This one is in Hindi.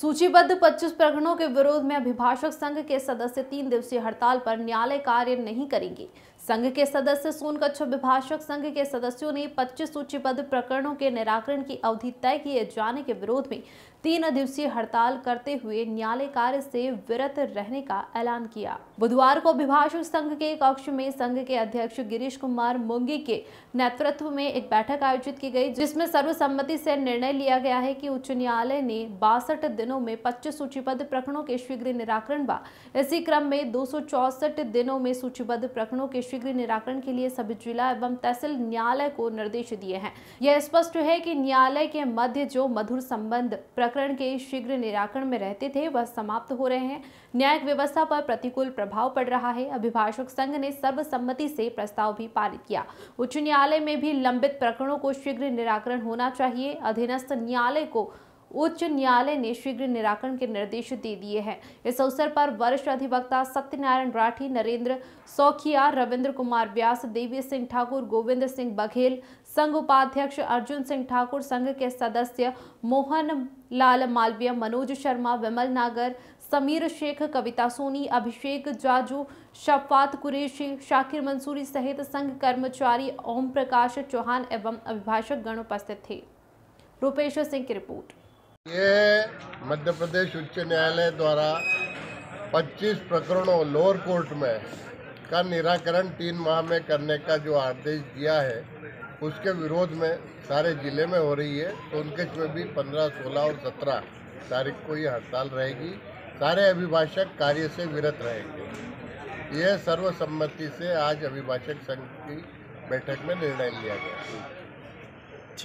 सूचीबद्ध 25 प्रकरणों के विरोध में अभिभाषक संघ के सदस्य तीन दिवसीय हड़ताल पर न्यायालय कार्य नहीं करेंगे संघ के सदस्य सोन कच्छ विभाषक संघ के सदस्यों ने 25 सूचीबद्ध प्रकरणों के निराकरण की अवधि तय किए जाने के विरोध में तीन दिवसीय हड़ताल करते हुए न्यायालय कार्य से विरत रहने का ऐलान किया बुधवार को अभिभाषक संघ के कक्ष में संघ के अध्यक्ष गिरीश कुमार मुंगी के नेतृत्व में एक बैठक आयोजित की गई जिसमें सर्वसम्मति से निर्णय लिया गया है कि उच्च न्यायालय ने बासठ दिनों में पच्चीस सूचीबद्ध प्रकरणों के शीघ्र निराकरण व इसी क्रम में दो दिनों में सूचीबद्ध प्रकरणों के शीघ्र शीघ्र निराकरण के लिए सभी जिला एवं तहसील न्यायालय को निर्देश दिए हैं यह स्पष्ट है कि न्यायालय के मध्य जो मधुर संबंध प्रकरण के शीघ्र निराकरण में रहते थे वह समाप्त हो रहे हैं न्यायिक व्यवस्था पर प्रतिकूल प्रभाव पड़ रहा है अभिभाषक संघ ने सर्वसम्मति से प्रस्ताव भी पारित किया उच्च न्यायालय में भी लंबित प्रकरणों को शीघ्र निराकरण होना चाहिए अधीनस्थ न्यायालय को उच्च न्यायालय ने शीघ्र निराकरण के निर्देश दे दिए हैं इस अवसर पर वरिष्ठ अधिवक्ता सत्यनारायण राठी नरेंद्र सौखिया रविंद्र कुमार व्यास देवी सिंह ठाकुर गोविंद सिंह बघेल संघ उपाध्यक्ष अर्जुन सिंह ठाकुर संघ के सदस्य मोहन लाल मालवीय मनोज शर्मा विमल नागर समीर शेख कविता सोनी अभिषेक जाजू शफात कुरेशी शाकिर मंसूरी सहित संघ कर्मचारी ओम प्रकाश चौहान एवं अभिभाषक गण उपस्थित थे रूपेश सिंह की रिपोर्ट ये मध्य प्रदेश उच्च न्यायालय द्वारा 25 प्रकरणों लोअर कोर्ट में का निराकरण तीन माह में करने का जो आदेश दिया है उसके विरोध में सारे जिले में हो रही है तो उनके में भी 15, 16 और 17 तारीख को ये हड़ताल रहेगी सारे अभिभाषक कार्य से विरत रहेंगे यह सर्वसम्मति से आज अभिभाषक संघ की बैठक में निर्णय लिया गया